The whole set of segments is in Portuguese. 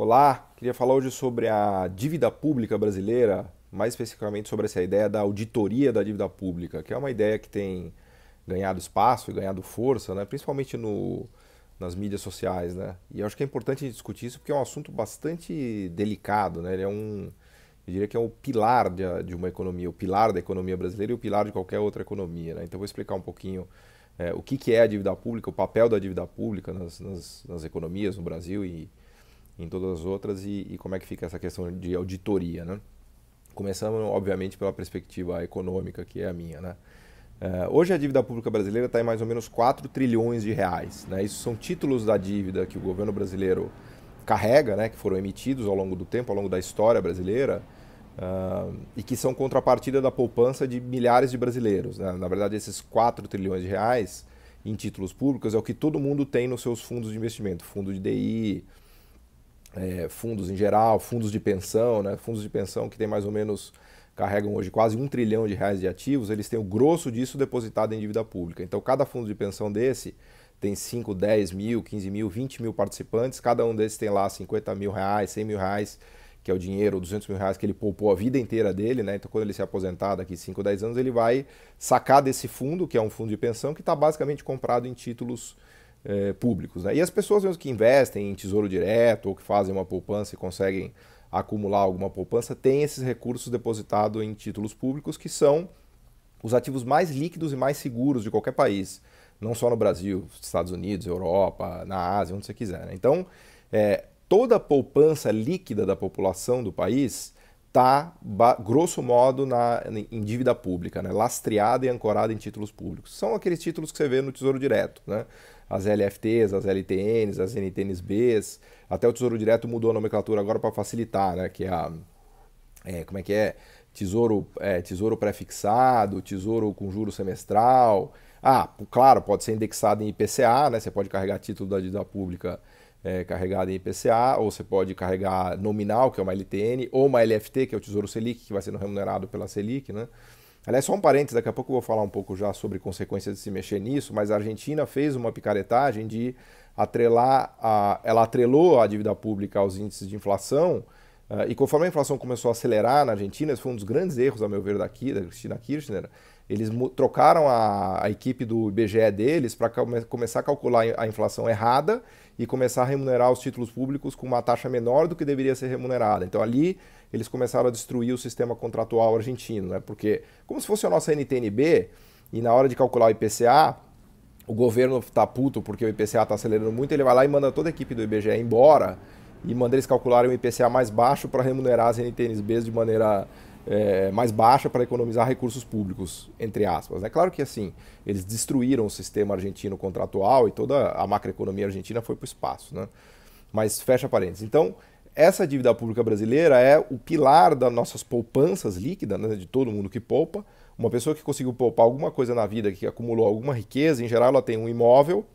Olá, queria falar hoje sobre a dívida pública brasileira, mais especificamente sobre essa ideia da auditoria da dívida pública, que é uma ideia que tem ganhado espaço e ganhado força, né? principalmente no, nas mídias sociais. Né? E acho que é importante discutir isso porque é um assunto bastante delicado. Né? Ele é um, eu diria que é o pilar de, de uma economia, o pilar da economia brasileira e o pilar de qualquer outra economia. Né? Então, eu vou explicar um pouquinho é, o que, que é a dívida pública, o papel da dívida pública nas, nas, nas economias no Brasil e em todas as outras e, e como é que fica essa questão de auditoria, né? Começando, obviamente, pela perspectiva econômica, que é a minha, né? Uh, hoje a dívida pública brasileira está em mais ou menos 4 trilhões de reais. Né? Isso são títulos da dívida que o governo brasileiro carrega, né? que foram emitidos ao longo do tempo, ao longo da história brasileira, uh, e que são contrapartida da poupança de milhares de brasileiros. Né? Na verdade, esses 4 trilhões de reais em títulos públicos é o que todo mundo tem nos seus fundos de investimento, fundo de DI, é, fundos em geral, fundos de pensão, né? fundos de pensão que tem mais ou menos, carregam hoje quase um trilhão de reais de ativos, eles têm o grosso disso depositado em dívida pública. Então, cada fundo de pensão desse tem 5, 10 mil, 15 mil, 20 mil participantes, cada um desses tem lá 50 mil reais, 100 mil reais, que é o dinheiro, 200 mil reais que ele poupou a vida inteira dele, né? Então, quando ele se aposentar daqui 5, 10 anos, ele vai sacar desse fundo, que é um fundo de pensão, que está basicamente comprado em títulos é, públicos. Né? E as pessoas mesmo que investem em tesouro direto ou que fazem uma poupança e conseguem acumular alguma poupança, têm esses recursos depositados em títulos públicos que são os ativos mais líquidos e mais seguros de qualquer país. Não só no Brasil, Estados Unidos, Europa, na Ásia, onde você quiser. Né? Então, é, toda a poupança líquida da população do país está, grosso modo, na, em dívida pública, né? lastreada e ancorada em títulos públicos. São aqueles títulos que você vê no Tesouro Direto, né? as LFTs, as LTNs, as NTN's Bs. até o Tesouro Direto mudou a nomenclatura agora para facilitar, né? que é a, é, como é que é? Tesouro, é, tesouro prefixado, tesouro com juro semestral. Ah, claro, pode ser indexado em IPCA, né? você pode carregar título da dívida pública é, carregada em IPCA, ou você pode carregar nominal, que é uma LTN, ou uma LFT, que é o Tesouro Selic, que vai sendo remunerado pela Selic, né? Aliás, só um parênteses, daqui a pouco eu vou falar um pouco já sobre consequências de se mexer nisso, mas a Argentina fez uma picaretagem de atrelar, a, ela atrelou a dívida pública aos índices de inflação, ah, e conforme a inflação começou a acelerar na Argentina, esse foi um dos grandes erros, a meu ver, daqui, da Cristina Kirchner, eles trocaram a, a, equipe do IBGE deles para come começar a calcular a inflação errada e começar a remunerar os títulos públicos com uma taxa menor do que deveria ser remunerada. Então ali eles começaram a destruir o sistema contratual argentino, né? Porque como se fosse a nossa NTNB e na hora de calcular o IPCA, o governo está puto porque o IPCA está acelerando muito, ele vai lá e manda toda a equipe do IBGE embora e manda eles calcularem o IPCA mais baixo para remunerar as NTNBs de maneira é, mais baixa para economizar recursos públicos, entre aspas. É claro que assim, eles destruíram o sistema argentino contratual e toda a macroeconomia argentina foi para o espaço. Né? Mas fecha parênteses. Então, essa dívida pública brasileira é o pilar das nossas poupanças líquidas, né? de todo mundo que poupa. Uma pessoa que conseguiu poupar alguma coisa na vida, que acumulou alguma riqueza, em geral ela tem um imóvel,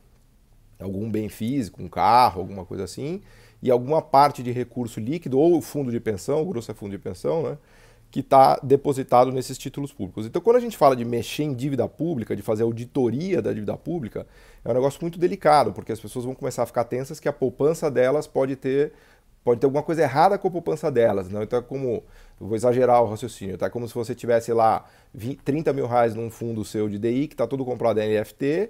algum bem físico, um carro, alguma coisa assim, e alguma parte de recurso líquido, ou fundo de pensão, o grosso é fundo de pensão, né? que está depositado nesses títulos públicos. Então, quando a gente fala de mexer em dívida pública, de fazer auditoria da dívida pública, é um negócio muito delicado, porque as pessoas vão começar a ficar tensas que a poupança delas pode ter pode ter alguma coisa errada com a poupança delas. Não? Né? Então, é como, vou exagerar o raciocínio, tá? É como se você tivesse lá 20, 30 mil reais num fundo seu de DI, que está todo comprado em NFT,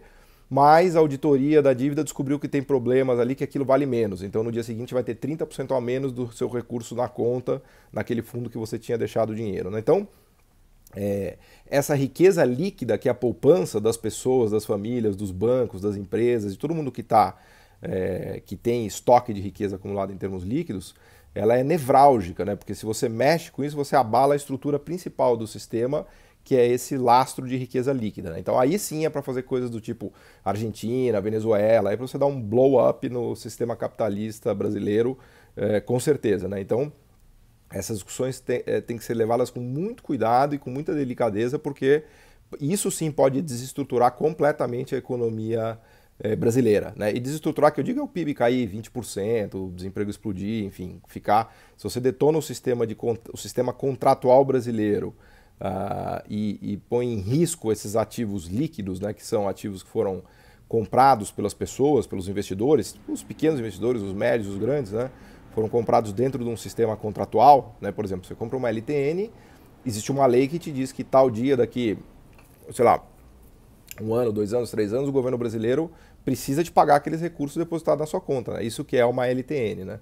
mas a auditoria da dívida descobriu que tem problemas ali, que aquilo vale menos. Então no dia seguinte vai ter 30% a menos do seu recurso na conta, naquele fundo que você tinha deixado o dinheiro. Né? Então, é, essa riqueza líquida que é a poupança das pessoas, das famílias, dos bancos, das empresas, de todo mundo que está. É, que tem estoque de riqueza acumulada em termos líquidos, ela é nevrálgica, né? Porque se você mexe com isso, você abala a estrutura principal do sistema, que é esse lastro de riqueza líquida. Né? Então aí sim é para fazer coisas do tipo Argentina, Venezuela, aí é para você dar um blow up no sistema capitalista brasileiro, é, com certeza. Né? Então essas discussões têm eh, é, que ser levadas com muito cuidado e com muita delicadeza, porque isso sim pode desestruturar completamente a economia é, brasileira. Né? E desestruturar, que eu digo, é o PIB cair 20%, o desemprego explodir, enfim, ficar. Se você detona o sistema, de, o sistema contratual brasileiro uh, e, e, põe em risco esses ativos líquidos, né, que são ativos que foram comprados pelas pessoas, pelos investidores, os pequenos investidores, os médios, os grandes, né, foram comprados dentro de um sistema contratual. Né, por exemplo, você compra uma LTN, existe uma lei que te diz que tal dia daqui, sei lá, um ano, dois anos, três anos, o governo brasileiro precisa de pagar aqueles recursos depositados na sua conta. Né? Isso que é uma LTN. Né?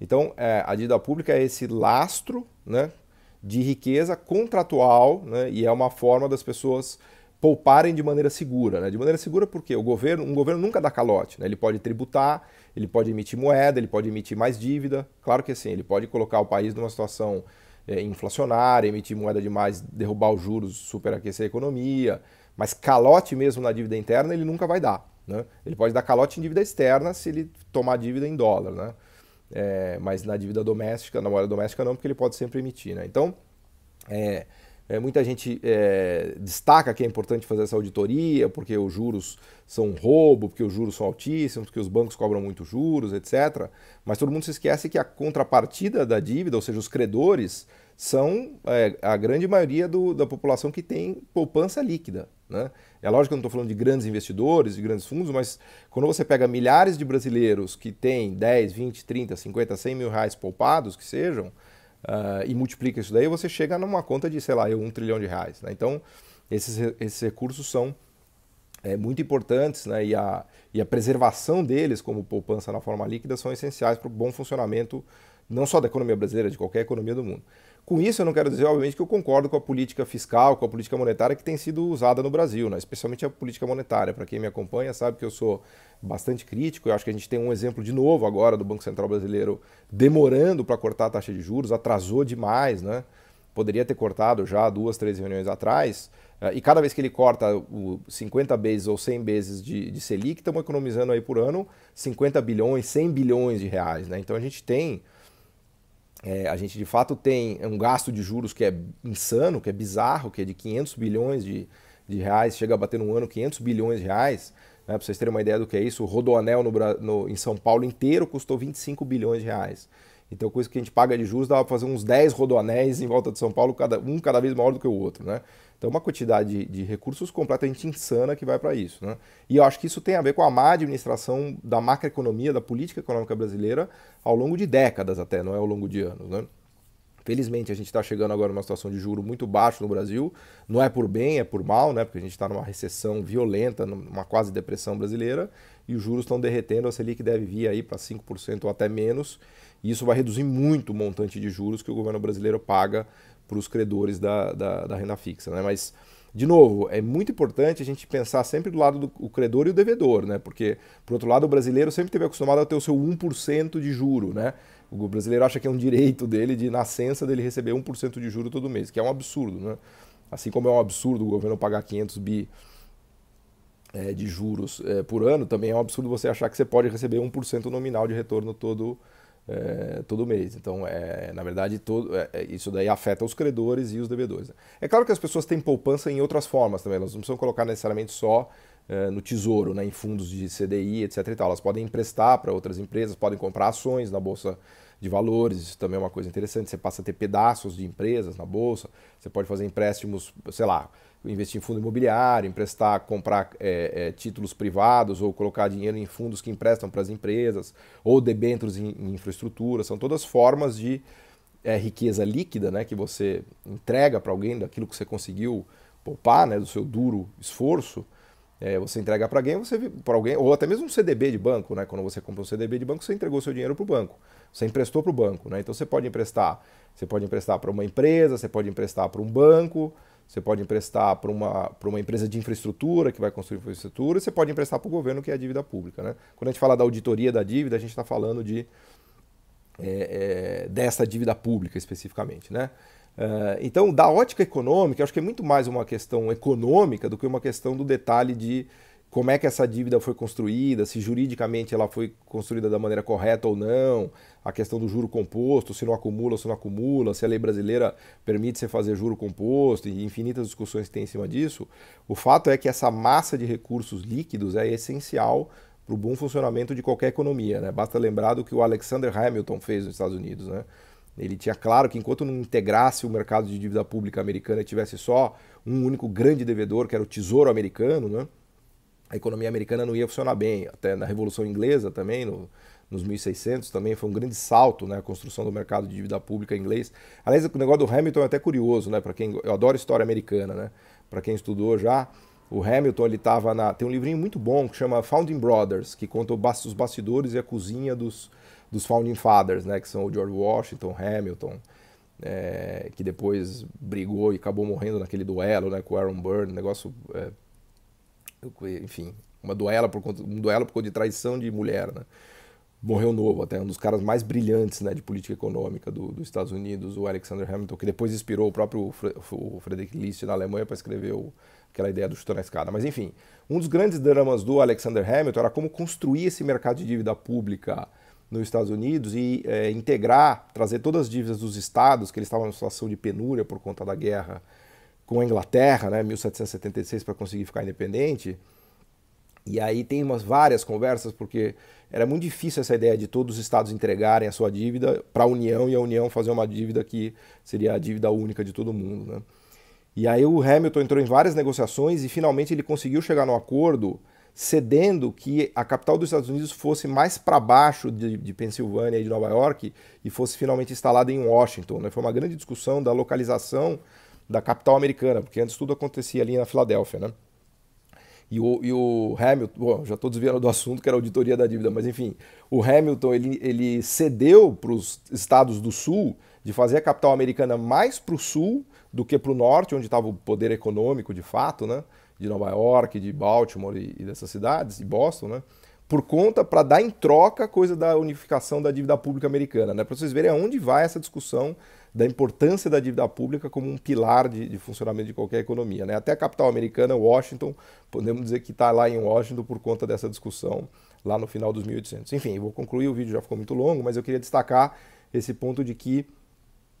Então, é, a dívida pública é esse lastro né, de riqueza contratual, né? e é uma forma das pessoas pouparem de maneira segura. Né? De maneira segura porque o governo, um governo nunca dá calote, né? ele pode tributar, ele pode emitir moeda, ele pode emitir mais dívida, claro que sim, ele pode colocar o país numa situação é, inflacionária, emitir moeda demais, derrubar os juros, superaquecer a economia, mas calote mesmo na dívida interna ele nunca vai dar. Né? Ele pode dar calote em dívida externa se ele tomar dívida em dólar. Né? é, mas na dívida doméstica, na moeda doméstica não, porque ele pode sempre emitir. Né? Então, é, é, muita gente é, destaca que é importante fazer essa auditoria, porque os juros são um roubo, porque os juros são altíssimos, porque os bancos cobram muito juros, etc. Mas todo mundo se esquece que a contrapartida da dívida, ou seja, os credores, são é, a grande maioria do, da população que tem poupança líquida. Né? É lógico que eu não estou falando de grandes investidores, de grandes fundos, mas quando você pega milhares de brasileiros que têm 10, 20, 30, 50, 100 mil reais poupados, que sejam, uh, e multiplica isso daí, você chega numa conta de, sei lá, eu, um trilhão de reais. Né? Então, esses, esses recursos são é, muito importantes né? e, a, e a preservação deles como poupança na forma líquida são essenciais para o bom funcionamento não só da economia brasileira, de qualquer economia do mundo. Com isso, eu não quero dizer, obviamente, que eu concordo com a política fiscal, com a política monetária que tem sido usada no Brasil, né? especialmente a política monetária. Para quem me acompanha, sabe que eu sou bastante crítico. Eu acho que a gente tem um exemplo de novo agora do Banco Central Brasileiro demorando para cortar a taxa de juros, atrasou demais, né? Poderia ter cortado já duas, três reuniões atrás. Eh, e cada vez que ele corta 50 vezes ou 100 vezes de, de Selic, estamos economizando aí por ano 50 bilhões, 100 bilhões de reais. Né? Então a gente tem é, a gente de fato tem um gasto de juros que é insano, que é bizarro, que é de 500 bilhões de, de reais, chega a bater no ano 500 bilhões de reais. Né, Para vocês terem uma ideia do que é isso, o Rodoanel no, no, em São Paulo inteiro custou 25 bilhões de reais. Então, com isso que a gente paga de juros, dá para fazer uns 10 rodoanéis em volta de São Paulo, cada, um cada vez maior do que o outro, né? Então, é uma quantidade de, de recursos completamente insana que vai para isso, né? E eu acho que isso tem a ver com a má administração da macroeconomia, da política econômica brasileira ao longo de décadas até, não é ao longo de anos, né? Felizmente, a gente está chegando agora numa situação de juro muito baixo no Brasil. Não é por bem, é por mal, né? Porque a gente está numa recessão violenta, numa quase depressão brasileira, e os juros estão derretendo. A Selic deve vir aí para 5% ou até menos. E isso vai reduzir muito o montante de juros que o governo brasileiro paga para os credores da, da, da, renda fixa, né? Mas. De novo, é muito importante a gente pensar sempre do lado do credor e o devedor, né? Porque, por outro lado, o brasileiro sempre teve acostumado a ter o seu 1% de juro, né? O brasileiro acha que é um direito dele de nascença dele receber 1% de juro todo mês, que é um absurdo, né? Assim como é um absurdo o governo pagar 500 bi é, de juros é, por ano, também é um absurdo você achar que você pode receber 1% nominal de retorno todo é, todo mês. Então, é, na verdade, todo, é, é, isso daí afeta os credores e os devedores. Né? É claro que as pessoas têm poupança em outras formas também, elas não precisam colocar necessariamente só é, no tesouro, né, em fundos de CDI, etc. Elas podem emprestar para outras empresas, podem comprar ações na bolsa de valores, isso também é uma coisa interessante. Você passa a ter pedaços de empresas na bolsa, você pode fazer empréstimos, sei lá, investir em fundo imobiliário, emprestar, comprar é, é, títulos privados ou colocar dinheiro em fundos que emprestam para as empresas, ou debêntures em, em, infraestrutura, são todas formas de é, riqueza líquida né, que você entrega para alguém daquilo que você conseguiu poupar, né, do seu duro esforço, é, você entrega para alguém, você para alguém, ou até mesmo um CDB de banco, né? Quando você compra um CDB de banco, você entregou seu dinheiro para o banco, você emprestou para o banco, né? Então você pode emprestar, você pode emprestar para uma empresa, você pode emprestar para um banco, você pode emprestar para uma, para uma empresa de infraestrutura que vai construir infraestrutura, e você pode emprestar para o governo que é a dívida pública, né? Quando a gente fala da auditoria da dívida, a gente está falando de é, é, dessa dívida pública especificamente, né? Uh, então, da ótica econômica, acho que é muito mais uma questão econômica do que uma questão do detalhe de como é que essa dívida foi construída, se juridicamente ela foi construída da maneira correta ou não, a questão do juro composto, se não acumula, se não acumula, se a lei brasileira permite você fazer juro composto, e infinitas discussões que tem em cima disso. O fato é que essa massa de recursos líquidos é essencial para o bom funcionamento de qualquer economia. Né? Basta lembrar do que o Alexander Hamilton fez nos Estados Unidos. Né? Ele tinha claro que enquanto não integrasse o mercado de dívida pública americana e tivesse só um único grande devedor, que era o Tesouro Americano, né? a economia americana não ia funcionar bem. Até na Revolução Inglesa também, no, nos 1600 também foi um grande salto né, a construção do mercado de dívida pública inglês. Aliás, o negócio do Hamilton é até curioso, né? Para quem eu adoro história americana, né? Para quem estudou já, o Hamilton, ele tava na. Tem um livrinho muito bom que chama Founding Brothers, que conta os bastidores e a cozinha dos, dos Founding Fathers, né? Que são o George Washington, Hamilton, é, que depois brigou e acabou morrendo naquele duelo, né? Com o Aaron Burr, negócio. É, enfim, uma duela por conta, um duelo por conta de traição de mulher, né? morreu novo, até um dos caras mais brilhantes né, de política econômica do, dos Estados Unidos, o Alexander Hamilton, que depois inspirou o próprio o Friedrich List na Alemanha para escrever o, aquela ideia do chute na escada. Mas enfim, um dos grandes dramas do Alexander Hamilton era como construir esse mercado de dívida pública nos Estados Unidos e é, integrar, trazer todas as dívidas dos estados, que eles estavam em situação de penúria por conta da guerra com a Inglaterra, né, 1776, para conseguir ficar independente, e aí tem umas várias conversas, porque era muito difícil essa ideia de todos os estados entregarem a sua dívida para a União e a União fazer uma dívida que seria a dívida única de todo mundo. Né? E aí o Hamilton entrou em várias negociações e finalmente ele conseguiu chegar no acordo cedendo que a capital dos Estados Unidos fosse mais para baixo de, de, Pensilvânia e de Nova York e fosse finalmente instalada em Washington. Né? Foi uma grande discussão da localização da capital americana, porque antes tudo acontecia ali na Filadélfia. Né? E o, e o Hamilton, bom, já estou desviando do assunto que era auditoria da dívida, mas enfim, o Hamilton ele, ele cedeu para os estados do sul de fazer a capital americana mais para o sul do que para o norte, onde estava o poder econômico de fato, né? de Nova York, de Baltimore e, e dessas cidades, e Boston, né? por conta para dar em troca a coisa da unificação da dívida pública americana, né? Para vocês verem aonde vai essa discussão da importância da dívida pública como um pilar de, de funcionamento de qualquer economia. Né? Até a capital americana, Washington, podemos dizer que está lá em Washington por conta dessa discussão lá no final dos 1800. Enfim, vou concluir, o vídeo já ficou muito longo, mas eu queria destacar esse ponto de que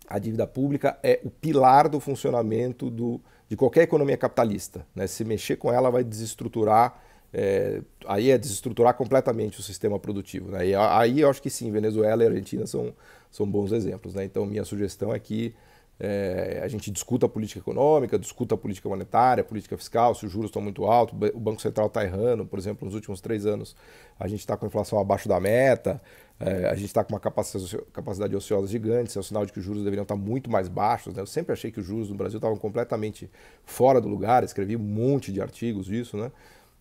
a dívida pública é o pilar do funcionamento do, de qualquer economia capitalista. Né? Se mexer com ela, vai desestruturar é, aí é desestruturar completamente o sistema produtivo. Né? E aí eu acho que sim, Venezuela e Argentina são, são bons exemplos. Né? Então, minha sugestão é que é, a gente discuta a política econômica, discuta a política monetária, a política fiscal, se os juros estão muito altos, o Banco Central está errando, por exemplo, nos últimos três anos a gente está com a inflação abaixo da meta, é, a gente está com uma capacidade ociosa gigante, isso é um sinal de que os juros deveriam estar tá muito mais baixos. Né? Eu sempre achei que os juros no Brasil estavam completamente fora do lugar, escrevi um monte de artigos disso, né?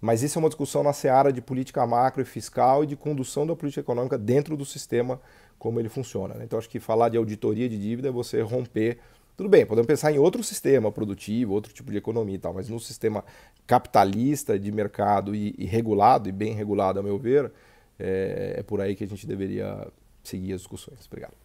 Mas isso é uma discussão na seara de política macro e fiscal e de condução da política econômica dentro do sistema como ele funciona. Né? Então acho que falar de auditoria de dívida é você romper. Tudo bem, podemos pensar em outro sistema produtivo, outro tipo de economia e tal, mas no sistema capitalista de mercado e, e regulado, e bem regulado, a meu ver, é, é por aí que a gente deveria seguir as discussões. Obrigado.